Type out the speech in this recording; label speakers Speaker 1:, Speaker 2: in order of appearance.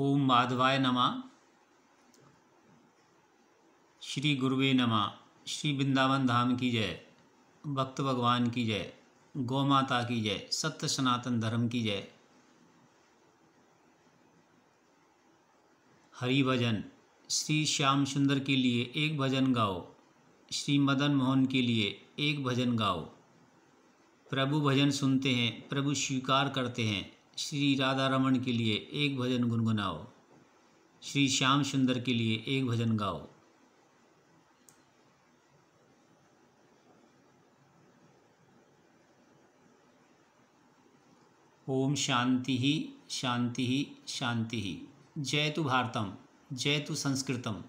Speaker 1: ओम माधवाय नमः श्री गुरुवे नमः श्री वृंदावन धाम की जय भक्त भगवान की जय गौ माता की जय सत्य सनातन धर्म की जय हरि भजन श्री श्याम सुंदर के लिए एक भजन गाओ श्री मदन मोहन के लिए एक भजन गाओ प्रभु भजन सुनते हैं प्रभु स्वीकार करते हैं श्री राधा रमन के लिए एक भजन गुनगुनाओ श्री श्याम सुंदर के लिए एक भजन गाओ ओम शांति ही शांति ही शांति ही जय तु भारतम जय तु संस्कृतम